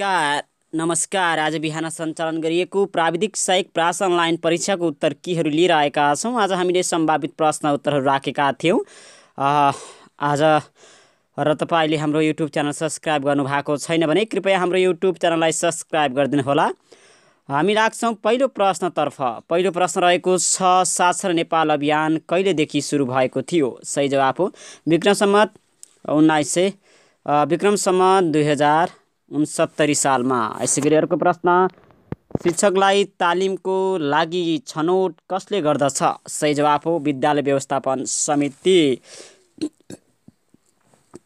नमस्कार नमस्कार आज बिहान सञ्चालन गरिएको प्राविधिक सहायक प्रास अनलाइन परीक्षाको उत्तर केहरू लिएर आएका छौँ आज हामीले सम्भावित प्रश्न उत्तरहरू राखेका थियौँ आज र तपाईँले हाम्रो युट्युब च्यानल सब्सक्राइब गर्नुभएको छैन भने कृपया हाम्रो युट्युब च्यानललाई सब्सक्राइब होला हामी लाग्छौँ पहिलो प्रश्नतर्फ पहिलो प्रश्न रहेको छ साक्षर नेपाल अभियान कहिलेदेखि सुरु भएको थियो सही जवाफ हो विक्रम सम्मत उन्नाइस सय विक्रम सम्मत दुई हजार उन्सत्तरी सालमा यसै गरी अर्को प्रश्न शिक्षकलाई तालिमको लागि छनौट कसले गर्दछ सही जवाफ हो विद्यालय व्यवस्थापन समिति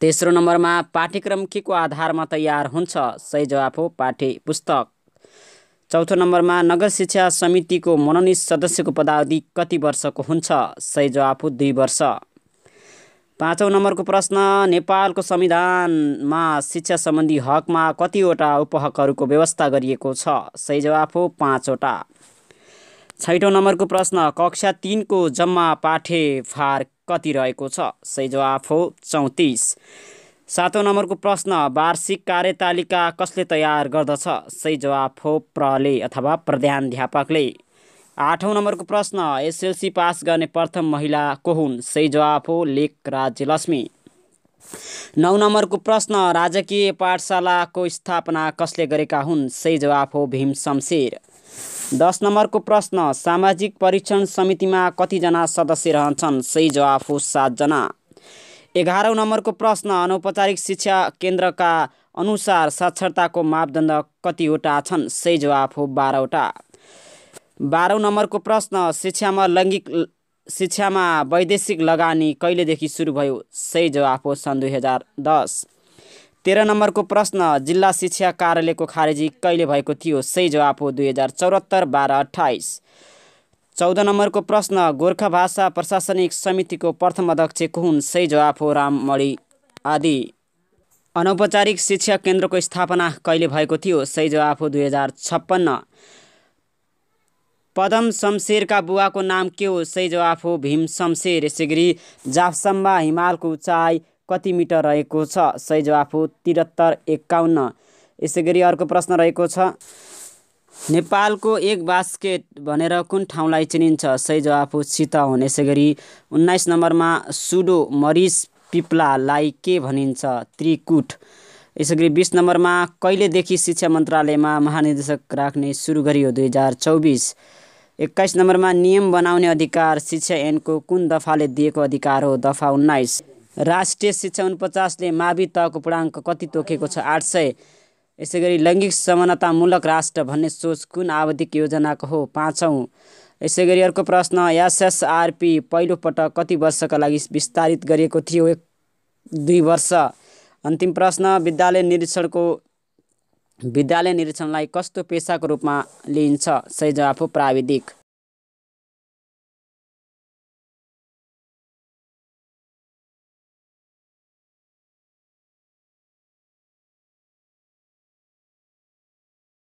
तेस्रो नम्बरमा पाठ्यक्रम के को आधारमा तयार हुन्छ सही जवाफ हो पाठ्य पुस्तक चौथो नम्बरमा नगर शिक्षा समितिको मनोनित सदस्यको पदावधि कति वर्षको हुन्छ सही जवाफ हो दुई वर्ष पाँचौँ नम्बरको प्रश्न नेपालको संविधानमा शिक्षा सम्बन्धी हकमा कतिवटा उपहकहरूको व्यवस्था गरिएको छ सही जवाफ हो पाँचवटा छैटौँ नम्बरको प्रश्न कक्षा तिनको जम्मा पाठे फार कति रहेको छ सही जवाफ हो चौतिस सातौँ नम्बरको प्रश्न वार्षिक कार्यतालिका कसले तयार गर्दछ सही जवाफ हो प्रले अथवा प्रधान आठौँ नम्बरको प्रश्न एसएलसी पास गर्ने प्रथम महिला को हुन् सही जवाफ हो लेख राज्यलक्ष्मी नौ नम्बरको प्रश्न राजकीय पाठशालाको स्थापना कसले गरेका हुन् सही जवाफ हो भीम शमशेर दस नम्बरको प्रश्न सामाजिक परीक्षण समितिमा कतिजना सदस्य रहन्छन् सही जवाफ हो सातजना एघारौँ नम्बरको प्रश्न अनौपचारिक शिक्षा केन्द्रका अनुसार साक्षरताको मापदण्ड कतिवटा छन् सही जवाफ हो बाह्रवटा बाह्रौँ नम्बरको प्रश्न शिक्षामा लैङ्गिक शिक्षामा वैदेशिक लगानी कहिलेदेखि सुरु भयो सही जवाफ हो सन् दुई हजार दस तेह्र नम्बरको प्रश्न जिल्ला शिक्षा कार्यालयको खारेजी कहिले भएको थियो सही जवाफ हो दुई हजार चौहत्तर बाह्र अठाइस चौध नम्बरको प्रश्न गोर्खा भाषा प्रशासनिक समितिको प्रथम अध्यक्ष को हुन् सही जवाफ हो राममणि आदि अनौपचारिक शिक्षा केन्द्रको स्थापना कहिले भएको थियो सही जवाफ हो दुई हजार छप्पन्न पदम शमशेरका बुवाको नाम के हो सही जवाफ हो भीम शमशेर यसैगरी गरी जाफसम्बा हिमालको उचाइ कति मिटर रहेको छ सही जवाफ हो त्रिहत्तर एक्काउन्न यसैगरी अर्को प्रश्न रहेको छ नेपालको एक बास्केट भनेर कुन ठाउँलाई चिनिन्छ सही जवाफ हो चितवन यसै गरी उन्नाइस नम्बरमा सुडो मरिस पिप्लालाई के भनिन्छ त्रिकुट यसै गरी बिस नम्बरमा कहिलेदेखि शिक्षा मन्त्रालयमा महानिर्देशक राख्ने सुरु गरियो दुई हजार चौबिस एक्काइस नम्बरमा नियम बनाउने अधिकार शिक्षा ऐनको कुन दफाले दिएको अधिकार हो दफा उन्नाइस राष्ट्रिय शिक्षा उनपचासले मावि तहको पूर्णाङ्क कति तोकेको छ आठ सय यसै गरी लैङ्गिक समानतामूलक राष्ट्र भन्ने सोच कुन आवधिक योजनाको हो पाँचौँ यसै गरी अर्को प्रश्न एसएसआरपी पहिलोपटक कति वर्षका लागि विस्तारित गरिएको थियो एक दुई वर्ष अन्तिम प्रश्न विद्यालय निरीक्षणको विद्यालय निरीक्षणलाई कस्तो पेसाको रूपमा लिइन्छ सही जवाफ हो प्राविधिक